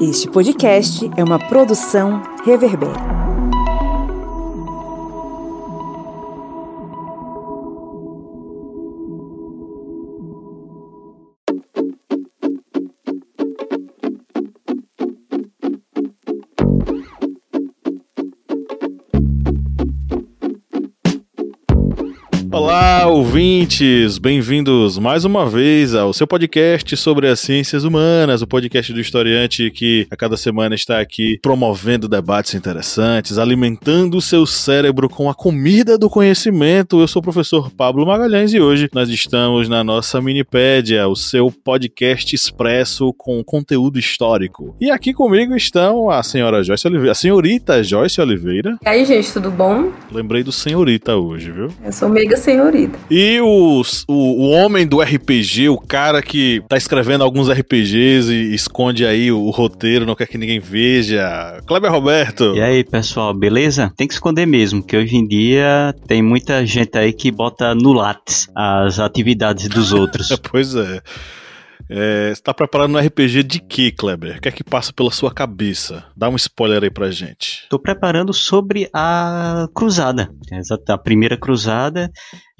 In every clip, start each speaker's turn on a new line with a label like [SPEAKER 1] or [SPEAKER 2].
[SPEAKER 1] Este podcast é uma produção Reverbera.
[SPEAKER 2] ouvintes, bem-vindos mais uma vez ao seu podcast sobre as ciências humanas, o podcast do historiante que a cada semana está aqui promovendo debates interessantes, alimentando o seu cérebro com a comida do conhecimento. Eu sou o professor Pablo Magalhães e hoje nós estamos na nossa Minipédia, o seu podcast expresso com conteúdo histórico. E aqui comigo estão a senhora Joyce Oliveira, a senhorita Joyce Oliveira. E aí, gente, tudo bom? Lembrei do senhorita
[SPEAKER 1] hoje, viu? Eu sou mega senhorita.
[SPEAKER 2] E o o, o, homem do RPG, o cara que tá escrevendo alguns RPGs e esconde aí o, o roteiro, não quer que ninguém veja. Kleber Roberto. E aí, pessoal, beleza? Tem que esconder mesmo, que hoje em dia tem muita gente aí que bota no lápis as atividades dos outros. pois é. É, você tá preparando um RPG de que, Kleber? O que é que passa pela sua cabeça? Dá um spoiler aí pra gente.
[SPEAKER 3] Tô preparando sobre a cruzada. Tá a primeira cruzada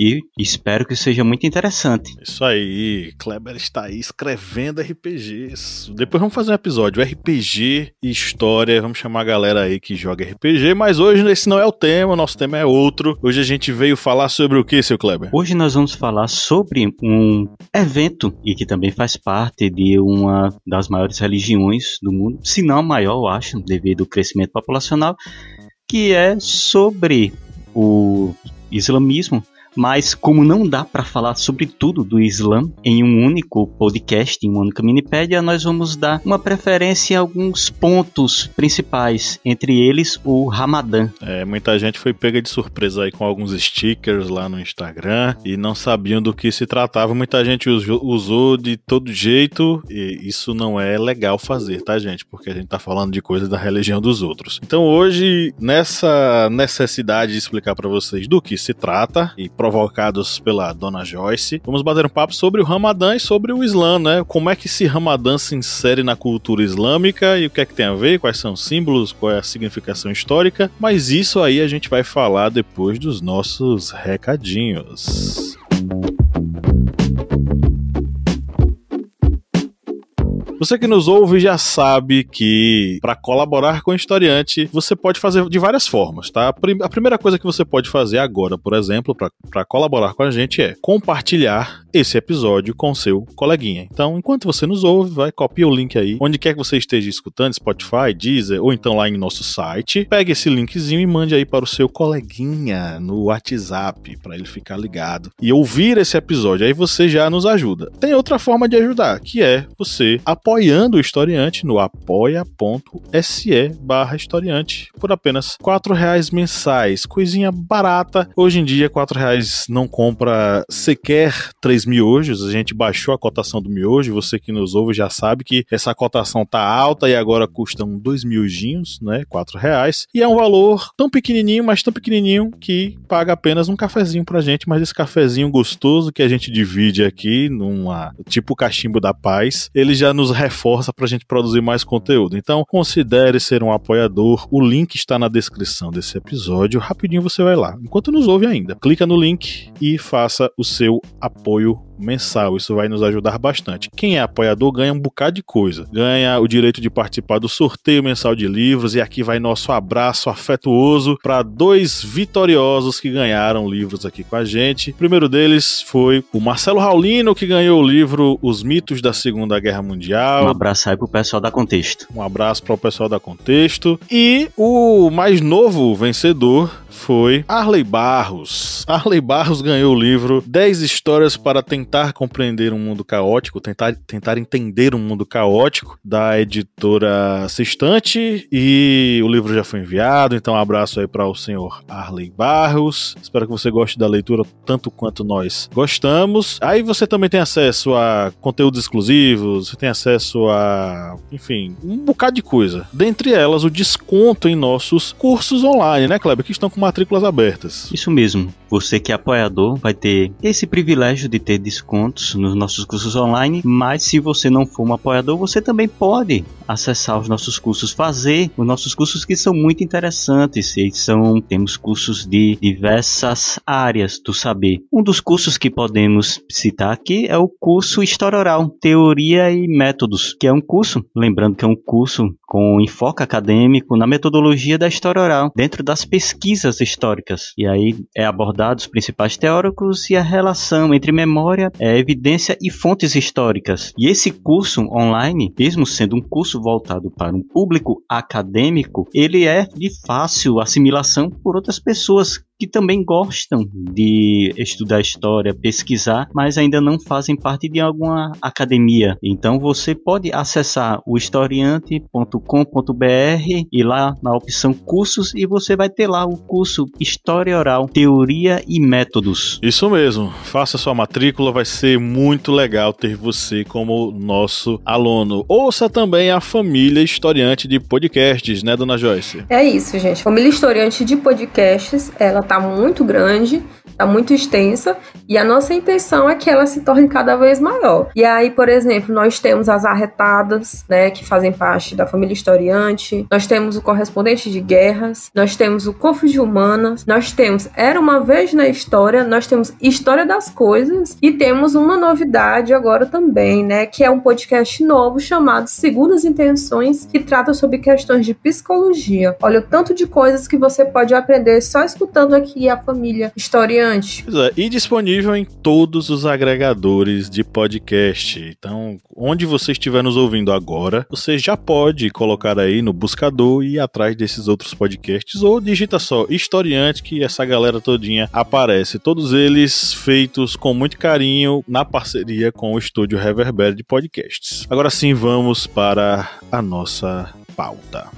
[SPEAKER 3] e espero que seja muito interessante.
[SPEAKER 2] Isso aí, Kleber está aí escrevendo RPGs. Depois vamos fazer um episódio RPG e história, vamos chamar a galera aí que joga RPG, mas hoje esse não é o tema, nosso tema é outro. Hoje a gente veio falar sobre o que, seu Kleber? Hoje nós vamos falar sobre um evento e que
[SPEAKER 3] também faz parte de uma das maiores religiões do mundo, se não a maior, eu acho, devido ao crescimento populacional, que é sobre o islamismo mas como não dá para falar sobre tudo do Islã em um único podcast, em uma única minipédia, nós vamos dar uma preferência em alguns pontos
[SPEAKER 2] principais, entre eles o Ramadã. É, muita gente foi pega de surpresa aí com alguns stickers lá no Instagram e não sabiam do que se tratava. Muita gente usou de todo jeito e isso não é legal fazer, tá, gente? Porque a gente tá falando de coisas da religião dos outros. Então hoje, nessa necessidade de explicar para vocês do que se trata e provocados pela dona Joyce. Vamos bater um papo sobre o Ramadã e sobre o Islã, né? Como é que esse Ramadã se insere na cultura islâmica e o que é que tem a ver, quais são os símbolos, qual é a significação histórica. Mas isso aí a gente vai falar depois dos nossos recadinhos. Música você que nos ouve já sabe que para colaborar com o historiante, você pode fazer de várias formas, tá? A primeira coisa que você pode fazer agora, por exemplo, para colaborar com a gente é compartilhar esse episódio com seu coleguinha. Então, enquanto você nos ouve, vai copia o link aí, onde quer que você esteja escutando, Spotify, Deezer ou então lá em nosso site. Pega esse linkzinho e mande aí para o seu coleguinha no WhatsApp, para ele ficar ligado e ouvir esse episódio. Aí você já nos ajuda. Tem outra forma de ajudar, que é você apoiar apoiando o historiante no apoia.se barra historiante por apenas R$ reais mensais, coisinha barata. Hoje em dia, R$ reais não compra sequer três miojos, a gente baixou a cotação do miojo, você que nos ouve já sabe que essa cotação tá alta e agora custam dois miojinhos, né, R$ reais, e é um valor tão pequenininho, mas tão pequenininho que paga apenas um cafezinho pra gente, mas esse cafezinho gostoso que a gente divide aqui numa tipo cachimbo da paz, ele já nos reforça para a gente produzir mais conteúdo. Então, considere ser um apoiador. O link está na descrição desse episódio. Rapidinho você vai lá. Enquanto nos ouve ainda, clica no link e faça o seu apoio mensal. Isso vai nos ajudar bastante. Quem é apoiador ganha um bocado de coisa. Ganha o direito de participar do sorteio mensal de livros e aqui vai nosso abraço afetuoso para dois vitoriosos que ganharam livros aqui com a gente. O primeiro deles foi o Marcelo Raulino que ganhou o livro Os Mitos da Segunda Guerra Mundial legal. Um abraço aí pro pessoal da Contexto. Um abraço para o pessoal da Contexto. E o mais novo vencedor foi Arley Barros. Arley Barros ganhou o livro 10 histórias para tentar compreender um mundo caótico, tentar, tentar entender um mundo caótico, da editora Sextante. E o livro já foi enviado, então um abraço aí para o senhor Arley Barros. Espero que você goste da leitura tanto quanto nós gostamos. Aí você também tem acesso a conteúdos exclusivos, você tem acesso a, enfim, um bocado de coisa. Dentre elas, o desconto em nossos cursos online, né, Kleber? Que estão com uma matrículas abertas. Isso mesmo.
[SPEAKER 3] Você que é apoiador vai ter esse privilégio de ter descontos nos nossos cursos online, mas se você não for um apoiador, você também pode acessar os nossos cursos, fazer os nossos cursos que são muito interessantes. E são, temos cursos de diversas áreas do saber. Um dos cursos que podemos citar aqui é o curso História Oral, Teoria e Métodos, que é um curso, lembrando que é um curso com enfoque acadêmico na metodologia da história oral, dentro das pesquisas históricas. E aí é abordado os principais teóricos e a relação entre memória, é, evidência e fontes históricas. E esse curso online, mesmo sendo um curso voltado para um público acadêmico, ele é de fácil assimilação por outras pessoas que também gostam de estudar história, pesquisar, mas ainda não fazem parte de alguma academia. Então você pode acessar o historiante.com.br e lá na opção cursos e você vai ter lá o curso História Oral, Teoria
[SPEAKER 2] e Métodos. Isso mesmo. Faça sua matrícula, vai ser muito legal ter você como nosso aluno. Ouça também a família historiante de podcasts, né, dona Joyce?
[SPEAKER 1] É isso, gente. Família historiante de podcasts, ela tá muito grande está muito extensa e a nossa intenção é que ela se torne cada vez maior. E aí, por exemplo, nós temos as arretadas, né, que fazem parte da família historiante, nós temos o correspondente de guerras, nós temos o Corpo de Humanas, nós temos Era uma vez na história, nós temos História das Coisas e temos uma novidade agora também, né, que é um podcast novo chamado Segundas Intenções, que trata sobre questões de psicologia. Olha o tanto de coisas que você pode aprender só escutando aqui a família historiante importante.
[SPEAKER 2] É, e disponível em todos os agregadores de podcast. Então, onde você estiver nos ouvindo agora, você já pode colocar aí no buscador e ir atrás desses outros podcasts ou digita só historiante que essa galera todinha aparece. Todos eles feitos com muito carinho na parceria com o estúdio Reverber de podcasts. Agora sim, vamos para a nossa pauta.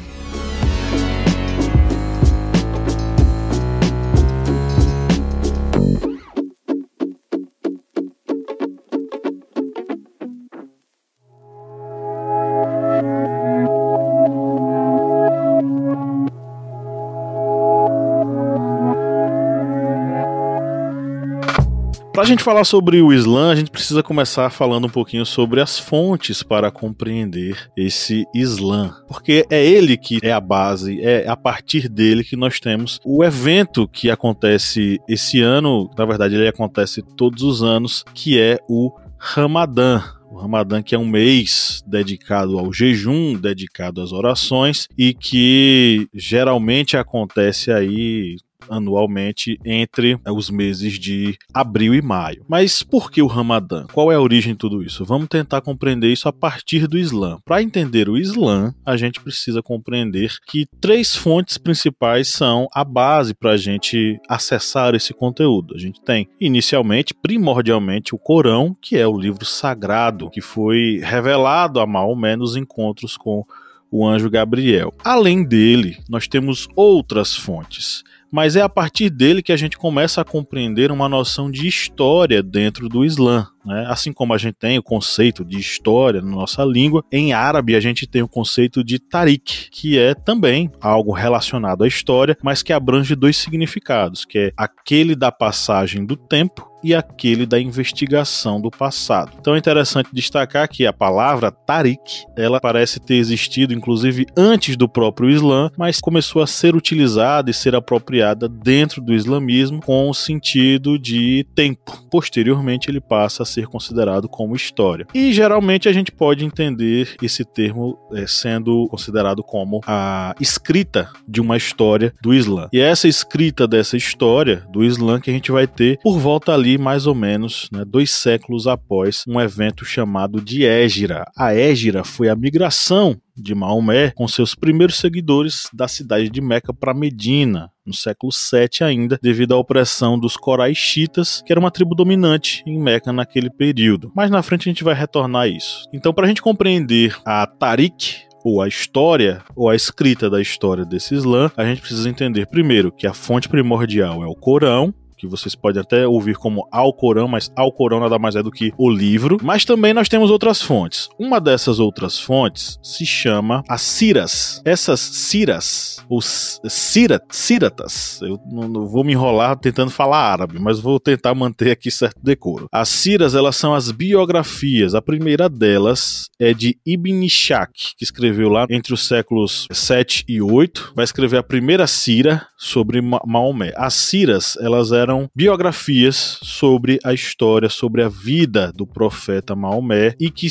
[SPEAKER 2] Para a gente falar sobre o Islã, a gente precisa começar falando um pouquinho sobre as fontes para compreender esse Islã, porque é ele que é a base, é a partir dele que nós temos o evento que acontece esse ano, na verdade ele acontece todos os anos, que é o Ramadã, o Ramadã, que é um mês dedicado ao jejum, dedicado às orações e que geralmente acontece aí anualmente entre eh, os meses de abril e maio. Mas por que o Ramadã? Qual é a origem de tudo isso? Vamos tentar compreender isso a partir do Islã. Para entender o Islã, a gente precisa compreender que três fontes principais são a base para a gente acessar esse conteúdo. A gente tem, inicialmente, primordialmente, o Corão, que é o livro sagrado que foi revelado a Maomé nos encontros com o anjo Gabriel. Além dele, nós temos outras fontes mas é a partir dele que a gente começa a compreender uma noção de história dentro do Islã, né? Assim como a gente tem o conceito de história na nossa língua, em árabe a gente tem o conceito de tarik, que é também algo relacionado à história, mas que abrange dois significados, que é aquele da passagem do tempo e aquele da investigação do passado. Então é interessante destacar que a palavra Tariq, ela parece ter existido inclusive antes do próprio Islã, mas começou a ser utilizada e ser apropriada dentro do islamismo com o sentido de tempo. Posteriormente ele passa a ser considerado como história. E geralmente a gente pode entender esse termo é, sendo considerado como a escrita de uma história do Islã. E é essa escrita dessa história do Islã que a gente vai ter por volta ali mais ou menos né, dois séculos após um evento chamado de Égira. A Égira foi a migração de Maomé com seus primeiros seguidores da cidade de Meca para Medina, no século VII ainda, devido à opressão dos coraixitas, que era uma tribo dominante em Meca naquele período. Mas na frente a gente vai retornar a isso. Então, para a gente compreender a Tariq, ou a história, ou a escrita da história desse Islã, a gente precisa entender primeiro que a fonte primordial é o Corão, que vocês podem até ouvir como Alcorão, mas Alcorão nada mais é do que o livro. Mas também nós temos outras fontes. Uma dessas outras fontes se chama as Ciras. Essas Ciras, ou Cirat, Ciratas, eu não, não vou me enrolar tentando falar árabe, mas vou tentar manter aqui certo decoro. As Ciras, elas são as biografias. A primeira delas é de Ibn Ishaq, que escreveu lá entre os séculos 7 e 8. Vai escrever a primeira Cira sobre Maomé. As Ciras, elas eram eram biografias sobre a história, sobre a vida do profeta Maomé e que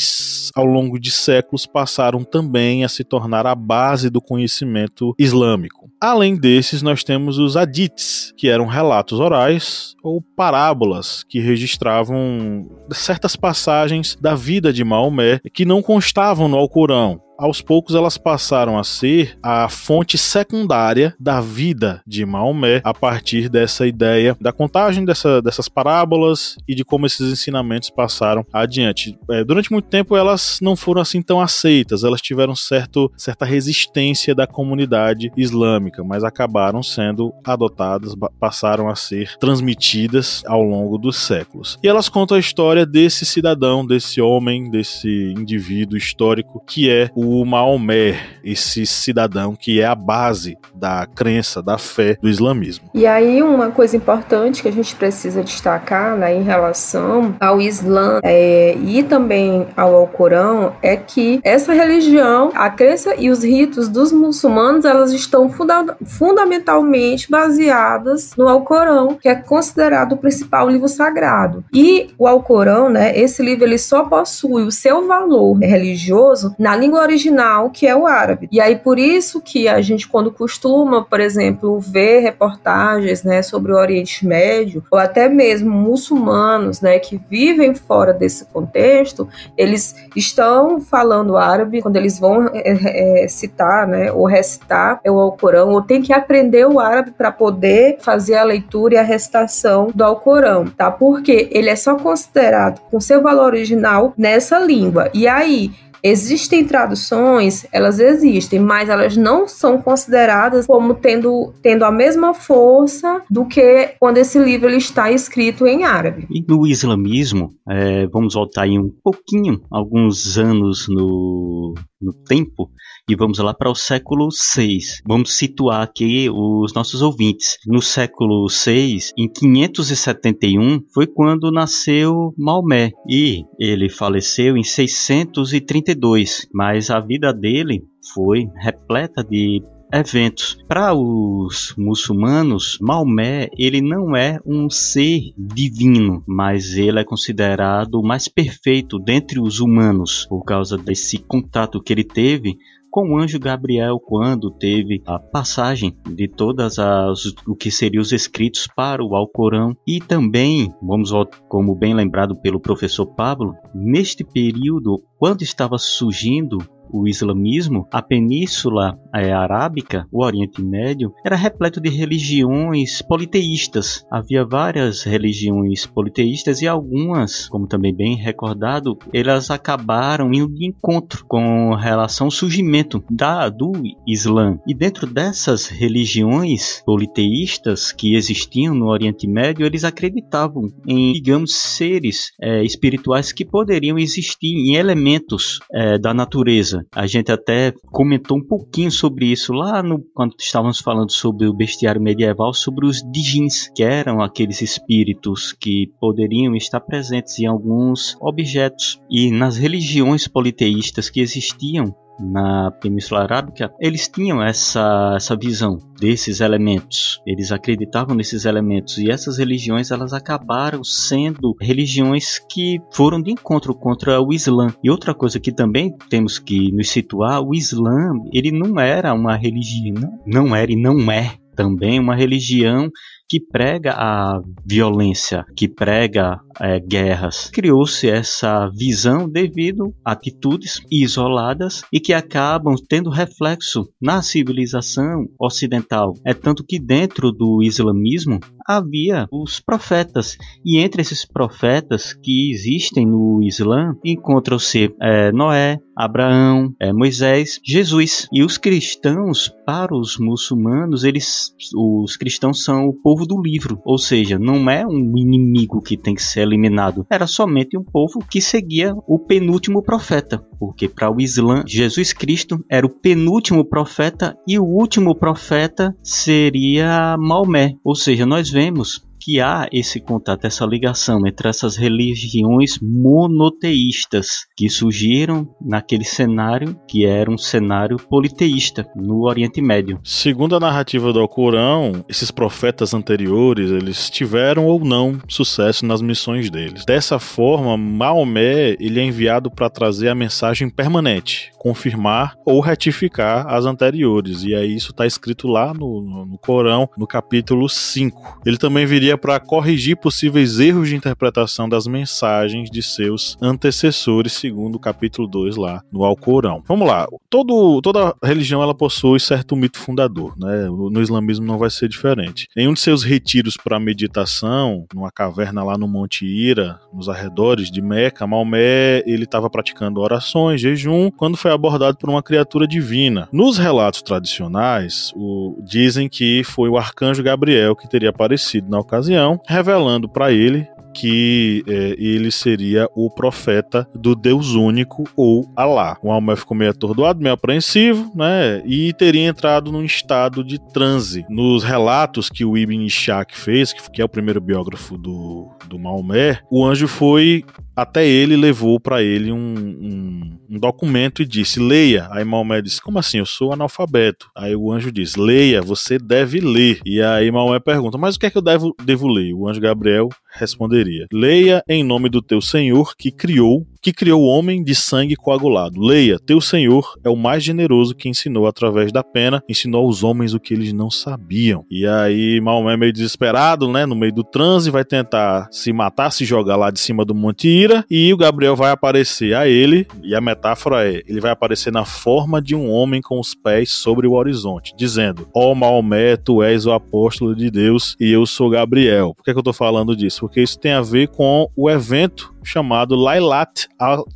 [SPEAKER 2] ao longo de séculos passaram também a se tornar a base do conhecimento islâmico. Além desses, nós temos os hadiths, que eram relatos orais ou parábolas que registravam certas passagens da vida de Maomé que não constavam no Alcorão aos poucos elas passaram a ser a fonte secundária da vida de Maomé a partir dessa ideia da contagem dessa, dessas parábolas e de como esses ensinamentos passaram adiante. É, durante muito tempo elas não foram assim tão aceitas, elas tiveram certo, certa resistência da comunidade islâmica, mas acabaram sendo adotadas, passaram a ser transmitidas ao longo dos séculos. E elas contam a história desse cidadão, desse homem, desse indivíduo histórico que é o o Maomé, esse cidadão que é a base da crença, da fé do islamismo.
[SPEAKER 1] E aí, uma coisa importante que a gente precisa destacar né, em relação ao Islã é, e também ao Alcorão é que essa religião, a crença e os ritos dos muçulmanos, elas estão funda fundamentalmente baseadas no Alcorão, que é considerado o principal livro sagrado. E o Alcorão, né, esse livro, ele só possui o seu valor religioso na língua original original, que é o árabe. E aí por isso que a gente quando costuma, por exemplo, ver reportagens, né, sobre o Oriente Médio ou até mesmo muçulmanos, né, que vivem fora desse contexto, eles estão falando árabe quando eles vão é, é, citar, né, ou recitar o Alcorão, ou tem que aprender o árabe para poder fazer a leitura e a recitação do Alcorão, tá? Porque ele é só considerado com seu valor original nessa língua. E aí, Existem traduções, elas existem, mas elas não são consideradas como tendo, tendo a mesma força do que quando esse livro ele está escrito em árabe.
[SPEAKER 3] E no islamismo, é, vamos voltar aí um pouquinho, alguns anos no, no tempo, e vamos lá para o século VI. Vamos situar aqui os nossos ouvintes. No século VI, em 571, foi quando nasceu Maomé e ele faleceu em 632, mas a vida dele foi repleta de eventos. Para os muçulmanos, Maomé ele não é um ser divino, mas ele é considerado o mais perfeito dentre os humanos por causa desse contato que ele teve com o anjo Gabriel quando teve a passagem de todas as o que seriam os escritos para o Alcorão e também, vamos como bem lembrado pelo professor Pablo, neste período quando estava surgindo o islamismo, a Península é, Arábica, o Oriente Médio, era repleto de religiões politeístas. Havia várias religiões politeístas e algumas, como também bem recordado, elas acabaram em um encontro com relação ao surgimento da, do Islã. E dentro dessas religiões politeístas que existiam no Oriente Médio, eles acreditavam em, digamos, seres é, espirituais que poderiam existir em elementos é, da natureza a gente até comentou um pouquinho sobre isso lá no quando estávamos falando sobre o bestiário medieval, sobre os djins que eram aqueles espíritos que poderiam estar presentes em alguns objetos e nas religiões politeístas que existiam na Península Arábica, eles tinham essa, essa visão desses elementos. Eles acreditavam nesses elementos e essas religiões elas acabaram sendo religiões que foram de encontro contra o Islã. E outra coisa que também temos que nos situar, o Islã, ele não era uma religião, não era e não é também uma religião que prega a violência, que prega é, guerras. Criou-se essa visão devido a atitudes isoladas e que acabam tendo reflexo na civilização ocidental. É tanto que dentro do islamismo havia os profetas e entre esses profetas que existem no Islã encontram-se é, Noé, Abraão, é, Moisés, Jesus. E os cristãos, para os muçulmanos, eles, os cristãos são o povo do livro, ou seja, não é um inimigo que tem que ser eliminado, era somente um povo que seguia o penúltimo profeta, porque para o Islã, Jesus Cristo era o penúltimo profeta e o último profeta seria Maomé, ou seja, nós vemos que há esse contato, essa ligação entre essas religiões monoteístas que surgiram naquele cenário que era um cenário politeísta no Oriente Médio.
[SPEAKER 2] Segundo a narrativa do Alcorão, esses profetas anteriores, eles tiveram ou não sucesso nas missões deles. Dessa forma, Maomé, ele é enviado para trazer a mensagem permanente, confirmar ou retificar as anteriores. E aí isso está escrito lá no, no, no Corão, no capítulo 5. Ele também viria para corrigir possíveis erros de interpretação das mensagens de seus antecessores, segundo o capítulo 2 lá no Alcorão. Vamos lá, Todo, toda religião ela possui certo mito fundador, né? No islamismo não vai ser diferente. Em um de seus retiros para meditação, numa caverna lá no Monte Ira, nos arredores de Meca, Maomé, ele estava praticando orações, jejum, quando foi abordado por uma criatura divina. Nos relatos tradicionais, o, dizem que foi o arcanjo Gabriel que teria aparecido na ocasião ocasião, revelando para ele que é, ele seria o profeta do Deus único ou Alá. O Alma ficou meio atordoado, meio apreensivo, né? E teria entrado num estado de transe. Nos relatos que o Ibn Ishaq fez, que é o primeiro biógrafo do, do Maomé, o anjo foi até ele levou para ele um, um, um, documento e disse: Leia. Aí Maomé disse: Como assim? Eu sou analfabeto. Aí o anjo diz: Leia, você deve ler. E aí Maomé pergunta: Mas o que é que eu devo, devo ler? O anjo Gabriel responderia: Leia em nome do teu Senhor que criou que criou o homem de sangue coagulado. Leia, teu Senhor é o mais generoso que ensinou através da pena, ensinou aos homens o que eles não sabiam. E aí Maomé meio desesperado, né, no meio do transe, vai tentar se matar, se jogar lá de cima do Monte Ira, e o Gabriel vai aparecer a ele, e a metáfora é, ele vai aparecer na forma de um homem com os pés sobre o horizonte, dizendo: "Ó oh, Maomé, tu és o apóstolo de Deus e eu sou Gabriel". Por que, é que eu tô falando disso? Porque isso tem a ver com o evento chamado Lailat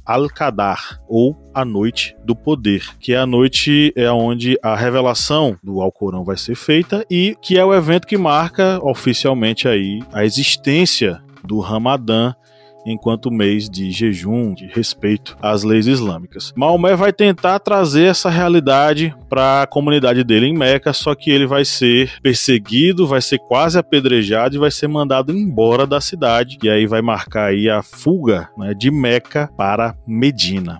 [SPEAKER 2] al-Qadar, ou A Noite do Poder, que é a noite é onde a revelação do Alcorão vai ser feita e que é o evento que marca oficialmente aí a existência do Ramadã enquanto mês de jejum, de respeito às leis islâmicas. Maomé vai tentar trazer essa realidade para a comunidade dele em Meca, só que ele vai ser perseguido, vai ser quase apedrejado e vai ser mandado embora da cidade. E aí vai marcar aí a fuga né, de Meca para Medina.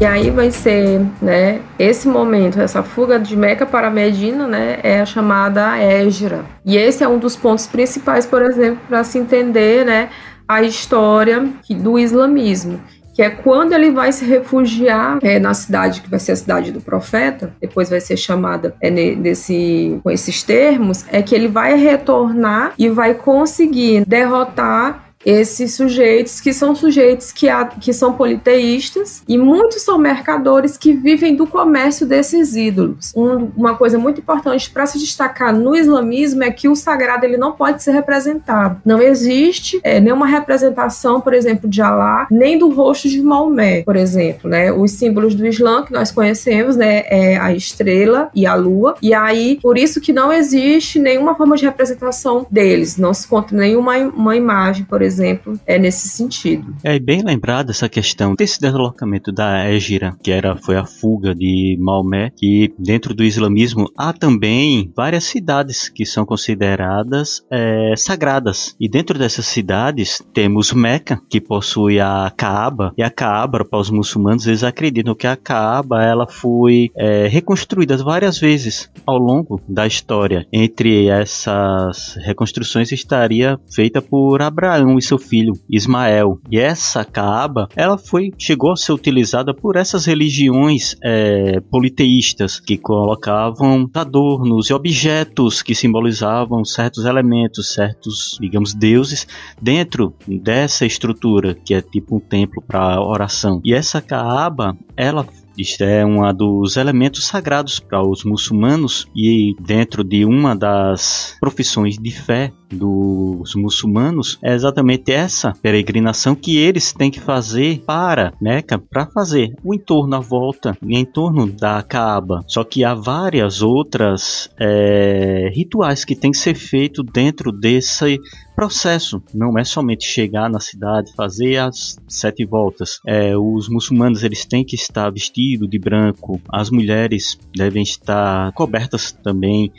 [SPEAKER 1] E aí vai ser, né, esse momento, essa fuga de Meca para Medina, né, é a chamada Égira. E esse é um dos pontos principais, por exemplo, para se entender, né, a história do islamismo. Que é quando ele vai se refugiar é, na cidade que vai ser a cidade do profeta, depois vai ser chamada é, nesse, com esses termos, é que ele vai retornar e vai conseguir derrotar esses sujeitos que são sujeitos que, há, que são politeístas e muitos são mercadores que vivem do comércio desses ídolos. Um, uma coisa muito importante para se destacar no islamismo é que o sagrado ele não pode ser representado. Não existe é, nenhuma representação, por exemplo, de Alá, nem do rosto de Maomé, por exemplo, né? Os símbolos do Islã que nós conhecemos, né, é a estrela e a lua. E aí, por isso que não existe nenhuma forma de representação deles. Não se conta nenhuma uma imagem, por exemplo exemplo, é nesse sentido.
[SPEAKER 3] É bem lembrada essa questão desse deslocamento da Égira, que era, foi a fuga de Maomé, que dentro do islamismo há também várias cidades que são consideradas é, sagradas. E dentro dessas cidades temos Meca, que possui a Kaaba, e a Kaaba, para os muçulmanos, eles acreditam que a Kaaba ela foi é, reconstruída várias vezes ao longo da história. Entre essas reconstruções estaria feita por Abraão seu filho Ismael. E essa Kaaba, ela foi chegou a ser utilizada por essas religiões é, politeístas que colocavam adornos e objetos que simbolizavam certos elementos, certos, digamos, deuses dentro dessa estrutura que é tipo um templo para oração. E essa Kaaba, ela isto é um dos elementos sagrados para os muçulmanos e dentro de uma das profissões de fé dos muçulmanos é exatamente essa peregrinação que eles têm que fazer para Meca, né, para fazer o entorno à volta, em torno da Kaaba. Só que há várias outras é, rituais que têm que ser feito dentro desse processo. Não é somente chegar na cidade, fazer as sete voltas. É, os muçulmanos eles têm que estar vestidos de branco, as mulheres devem estar cobertas também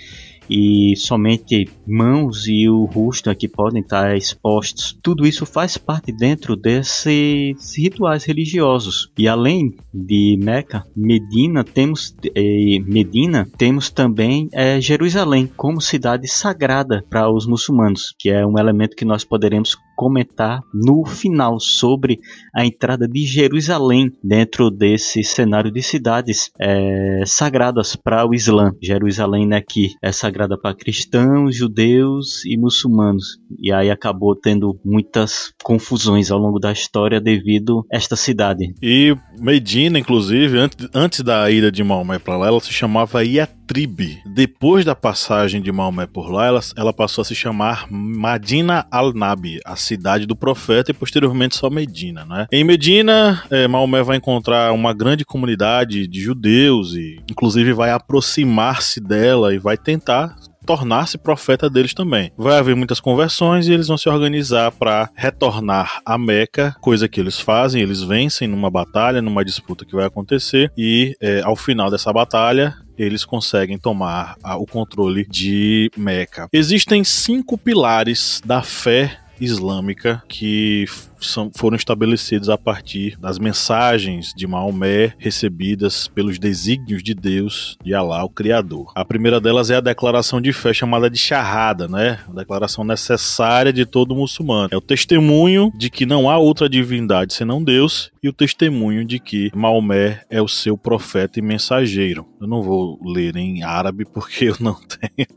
[SPEAKER 3] e somente mãos e o rosto aqui é podem estar expostos. Tudo isso faz parte dentro desses rituais religiosos. E além de Meca, Medina temos eh, Medina temos também eh, Jerusalém como cidade sagrada para os muçulmanos, que é um elemento que nós poderemos comentar no final sobre a entrada de Jerusalém dentro desse cenário de cidades é, sagradas para o Islã. Jerusalém, né, que é sagrada para cristãos, judeus e muçulmanos. E aí acabou tendo muitas confusões ao longo da história devido a esta cidade.
[SPEAKER 2] E Medina, inclusive, antes, antes da ida de Maomé para lá, ela se chamava Iatribe. Depois da passagem de Maomé por lá, ela, ela passou a se chamar Madina al-Nabi, a cidade do profeta, e posteriormente só Medina. Né? Em Medina, é, Maomé vai encontrar uma grande comunidade de judeus e, inclusive, vai aproximar-se dela e vai tentar tornar-se profeta deles também. Vai haver muitas conversões e eles vão se organizar para retornar a Meca, coisa que eles fazem, eles vencem numa batalha, numa disputa que vai acontecer, e é, ao final dessa batalha, eles conseguem tomar o controle de Meca. Existem cinco pilares da fé islâmica que são, foram estabelecidos a partir das mensagens de Maomé recebidas pelos desígnios de Deus, de Alá, o Criador. A primeira delas é a declaração de fé chamada de charrada, né? A declaração necessária de todo muçulmano. É o testemunho de que não há outra divindade senão Deus e o testemunho de que Maomé é o seu profeta e mensageiro. Eu não vou ler em árabe porque eu não tenho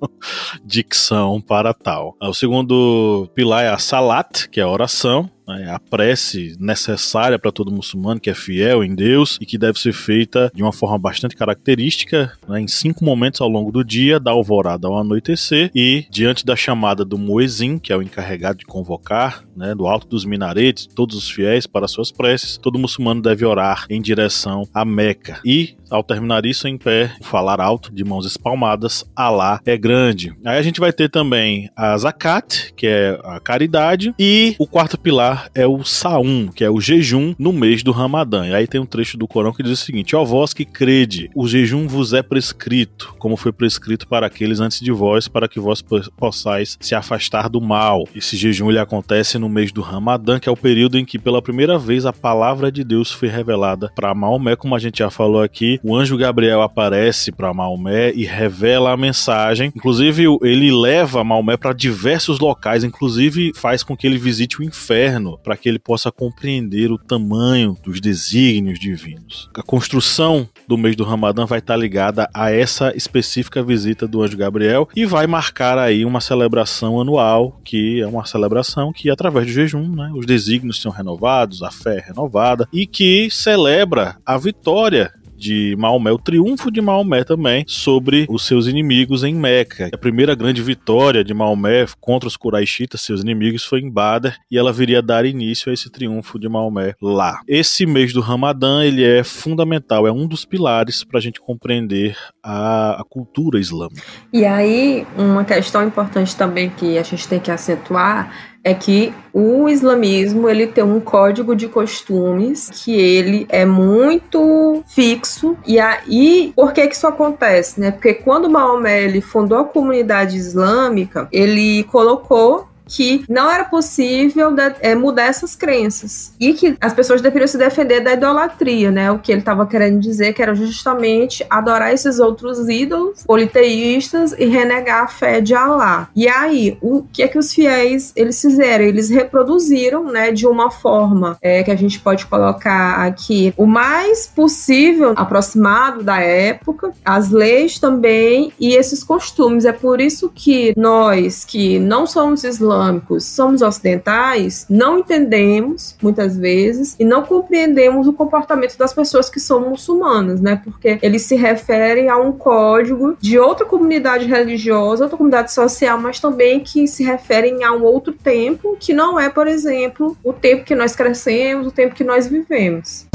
[SPEAKER 2] dicção para tal. Ah, o segundo pilar é a salat, que é a oração né, a prece necessária para todo muçulmano que é fiel em Deus e que deve ser feita de uma forma bastante característica, né, em cinco momentos ao longo do dia, da alvorada ao anoitecer e diante da chamada do muezim, que é o encarregado de convocar, né, do alto dos minaretes, todos os fiéis para suas preces, todo muçulmano deve orar em direção a Meca e ao terminar isso em pé, falar alto, de mãos espalmadas, Alá é grande. Aí a gente vai ter também a zakat, que é a caridade, e o quarto pilar é o Saum, que é o jejum no mês do Ramadã. E aí tem um trecho do Corão que diz o seguinte: Ó vós que crede, o jejum vos é prescrito, como foi prescrito para aqueles antes de vós, para que vós possais se afastar do mal. Esse jejum ele acontece no mês do Ramadã, que é o período em que pela primeira vez a palavra de Deus foi revelada para Maomé, como a gente já falou aqui. O anjo Gabriel aparece para Maomé e revela a mensagem. Inclusive, ele leva Maomé para diversos locais, inclusive faz com que ele visite o inferno para que ele possa compreender o tamanho dos desígnios divinos. A construção do mês do Ramadã vai estar ligada a essa específica visita do anjo Gabriel e vai marcar aí uma celebração anual, que é uma celebração que através do jejum, né, os desígnios são renovados, a fé é renovada e que celebra a vitória de Maomé, o triunfo de Maomé também sobre os seus inimigos em Meca. A primeira grande vitória de Maomé contra os Quraishitas, seus inimigos, foi em Badr e ela viria a dar início a esse triunfo de Maomé lá. Esse mês do Ramadã, ele é fundamental, é um dos pilares para a gente compreender a, a cultura islâmica.
[SPEAKER 1] E aí, uma questão importante também que a gente tem que acentuar é que o islamismo ele tem um código de costumes que ele é muito fixo e aí por que que isso acontece, né? Porque quando Maomé ele fundou a comunidade islâmica, ele colocou que não era possível de, é, mudar essas crenças e que as pessoas deveriam se defender da idolatria, né? O que ele estava querendo dizer que era justamente adorar esses outros ídolos politeístas e renegar a fé de Alá. E aí, o que é que os fiéis eles fizeram? Eles reproduziram, né, de uma forma é, que a gente pode colocar aqui o mais possível aproximado da época, as leis também e esses costumes. É por isso que nós que não somos islâmicos islâmicos, somos ocidentais, não entendemos muitas vezes e não compreendemos o comportamento das pessoas que são muçulmanas, né? Porque eles se referem a um código de outra comunidade religiosa, outra comunidade social, mas também que se referem a um outro tempo que não é, por exemplo, o tempo que nós crescemos, o tempo que nós vivemos.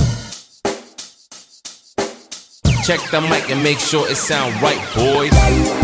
[SPEAKER 2] Check the mic and make sure it sound right, boys.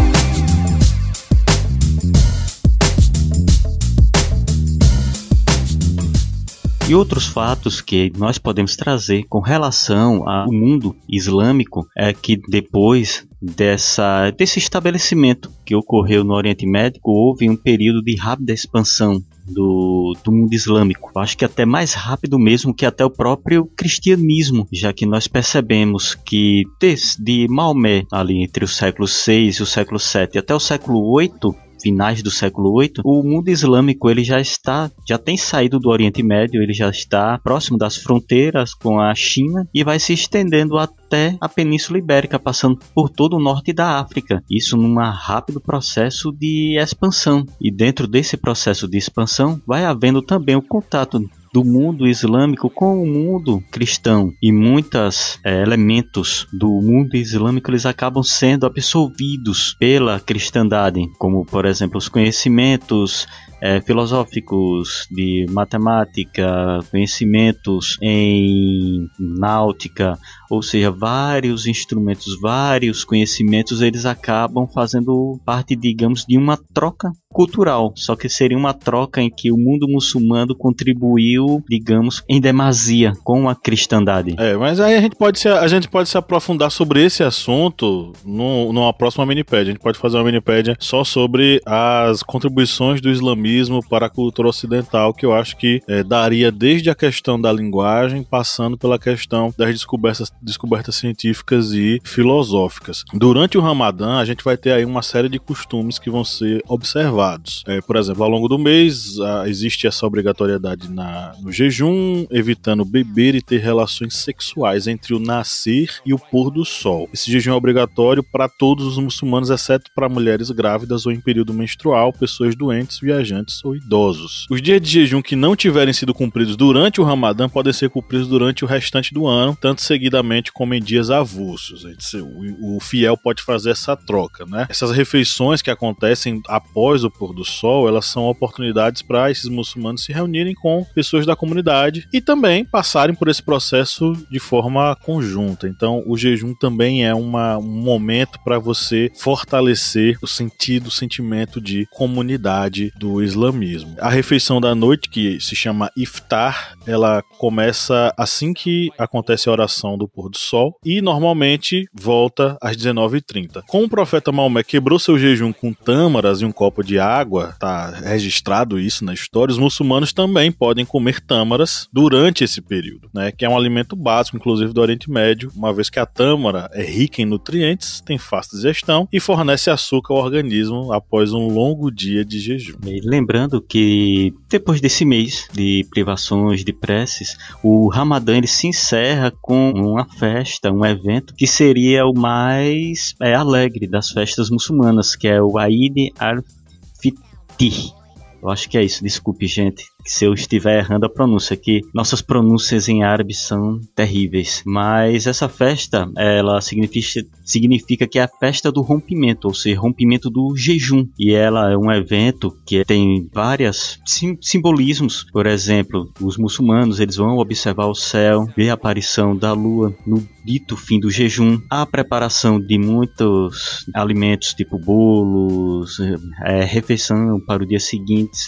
[SPEAKER 3] E outros fatos que nós podemos trazer com relação ao mundo islâmico é que depois dessa, desse estabelecimento que ocorreu no Oriente Médico, houve um período de rápida expansão do, do, mundo islâmico. Acho que até mais rápido mesmo que até o próprio cristianismo, já que nós percebemos que desde Maomé, ali entre o século VI e o século VII, até o século VIII, finais do século 8, o mundo islâmico ele já está, já tem saído do Oriente Médio, ele já está próximo das fronteiras com a China e vai se estendendo até a Península Ibérica, passando por todo o norte da África. Isso num rápido processo de expansão. E dentro desse processo de expansão vai havendo também o contato do mundo islâmico com o mundo cristão e muitos é, eh, elementos do mundo islâmico eles acabam sendo absorvidos pela cristandade, como por exemplo os conhecimentos é, filosóficos de matemática, conhecimentos em náutica, ou seja, vários instrumentos, vários conhecimentos eles acabam fazendo parte, digamos, de uma troca cultural, só que seria uma troca em que
[SPEAKER 2] o mundo muçulmano contribuiu, digamos, em demasia com a cristandade. É, mas aí a gente pode se, a gente pode se aprofundar sobre esse assunto no, numa próxima minipédia. A gente pode fazer uma minipédia só sobre as contribuições do islamismo para a cultura ocidental, que eu acho que é, daria desde a questão da linguagem, passando pela questão das descobertas, descobertas científicas e filosóficas. Durante o Ramadã, a gente vai ter aí uma série de costumes que vão ser observados é, por exemplo, ao longo do mês a, existe essa obrigatoriedade na, no jejum, evitando beber e ter relações sexuais entre o nascer e o pôr do sol. Esse jejum é obrigatório para todos os muçulmanos, exceto para mulheres grávidas ou em período menstrual, pessoas doentes, viajantes ou idosos. Os dias de jejum que não tiverem sido cumpridos durante o Ramadã podem ser cumpridos durante o restante do ano, tanto seguidamente como em dias avulsos. O fiel pode fazer essa troca, né? Essas refeições que acontecem após o o pôr do sol, elas são oportunidades para esses muçulmanos se reunirem com pessoas da comunidade e também passarem por esse processo de forma conjunta. Então, o jejum também é uma, um momento para você fortalecer o sentido, o sentimento de comunidade do islamismo. A refeição da noite, que se chama iftar, ela começa assim que acontece a oração do pôr do sol e normalmente volta às 19h30. Como o profeta Maomé quebrou seu jejum com tâmaras e um copo de água, está registrado isso na história, os muçulmanos também podem comer tâmaras durante esse período, né? Que é um alimento básico, inclusive do Oriente Médio, uma vez que a tâmara é rica em nutrientes, tem fácil digestão e fornece açúcar ao organismo após um longo dia de jejum. E lembrando que
[SPEAKER 3] depois desse mês de privações, de preces, o Ramadã ele se encerra com uma festa, um evento que seria o mais é, alegre das festas muçulmanas, que é o Eid al eu acho que é isso. Desculpe, gente se eu estiver errando a pronúncia, que nossas pronúncias em árabe são terríveis. Mas essa festa, ela significa, significa que é a festa do rompimento, ou seja, rompimento do jejum. E ela é um evento que tem várias sim, simbolismos. Por exemplo, os muçulmanos, eles vão observar o céu, ver a aparição da lua no dito fim do jejum, a preparação de muitos alimentos tipo bolos, é, refeição para o dia seguinte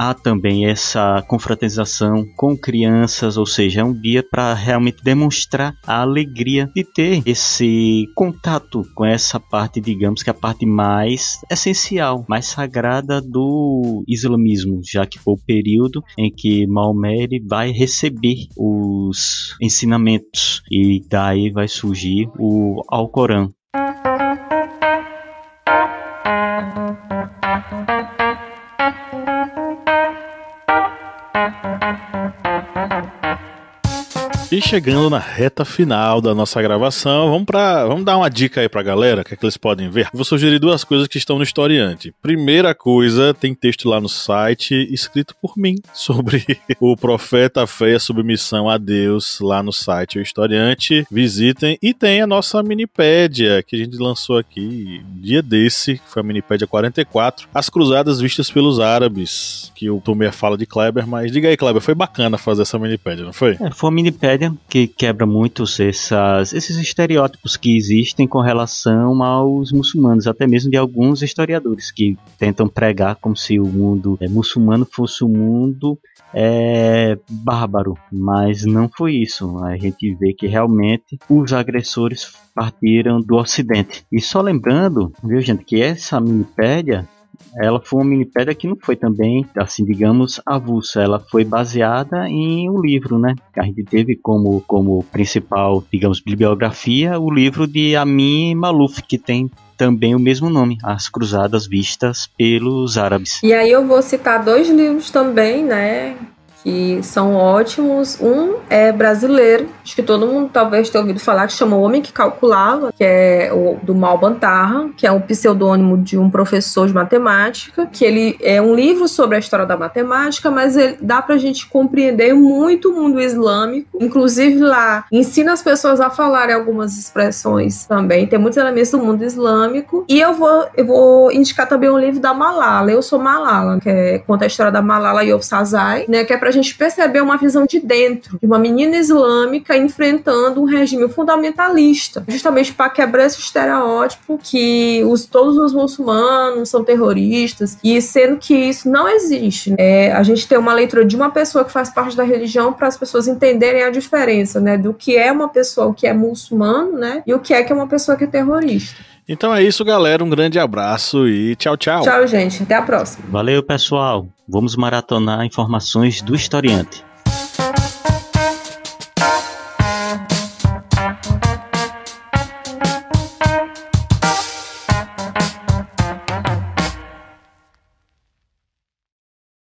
[SPEAKER 3] há também essa confraternização com crianças, ou seja, é um dia para realmente demonstrar a alegria de ter esse contato com essa parte, digamos que a parte mais essencial, mais sagrada do islamismo, já que foi o período em que Maomé vai receber os ensinamentos e daí vai surgir o Alcorão,
[SPEAKER 2] chegando na reta final da nossa gravação, vamos para vamos dar uma dica aí pra galera, o que, é que eles podem ver. vou sugerir duas coisas que estão no historiante. Primeira coisa, tem texto lá no site escrito por mim sobre o profeta fé, a submissão a Deus, lá no site o historiante. Visitem e tem a nossa minipédia que a gente lançou aqui dia desse, que foi a minipédia 44, As Cruzadas Vistas pelos Árabes, que eu tomei a fala de Kleber, mas diga aí, Kleber, foi bacana fazer essa minipédia, não foi? É, foi uma minipédia que quebra
[SPEAKER 3] muitos essas, esses estereótipos que existem com relação aos muçulmanos, até mesmo de alguns historiadores que tentam pregar como se o mundo é, muçulmano fosse um mundo é, bárbaro, mas não foi isso. A gente vê que realmente os agressores partiram do Ocidente. E só lembrando, viu gente, que essa minipédia ela foi uma minipédia que não foi também, assim, digamos, avulsa. Ela foi baseada em um livro, né? A gente teve como, como principal, digamos, bibliografia o livro de Amin Maluf, que tem também o mesmo nome, As Cruzadas Vistas pelos Árabes.
[SPEAKER 1] E aí eu vou citar dois livros também, né, que são ótimos. Um é brasileiro, acho que todo mundo talvez tenha ouvido falar, que chama O Homem que Calculava, que é o, do Mal Bantarra, que é um pseudônimo de um professor de matemática, que ele é um livro sobre a história da matemática, mas ele dá pra gente compreender muito o mundo islâmico, inclusive lá ensina as pessoas a falarem algumas expressões também, tem muitos elementos do mundo islâmico. E eu vou, eu vou indicar também um livro da Malala, Eu Sou Malala, que é, conta a história da Malala Yousafzai, né, que é pra a gente perceber uma visão de dentro, de uma menina islâmica enfrentando um regime fundamentalista, justamente para quebrar esse estereótipo que os, todos os muçulmanos são terroristas, e sendo que isso não existe. É, a gente tem uma leitura de uma pessoa que faz parte da religião para as pessoas entenderem a diferença né, do que é uma pessoa que é muçulmano né, e o que é que é uma pessoa que é terrorista.
[SPEAKER 2] Então é isso, galera. Um grande
[SPEAKER 3] abraço e tchau, tchau. Tchau,
[SPEAKER 1] gente. Até a próxima.
[SPEAKER 3] Valeu, pessoal. Vamos maratonar informações do historiante.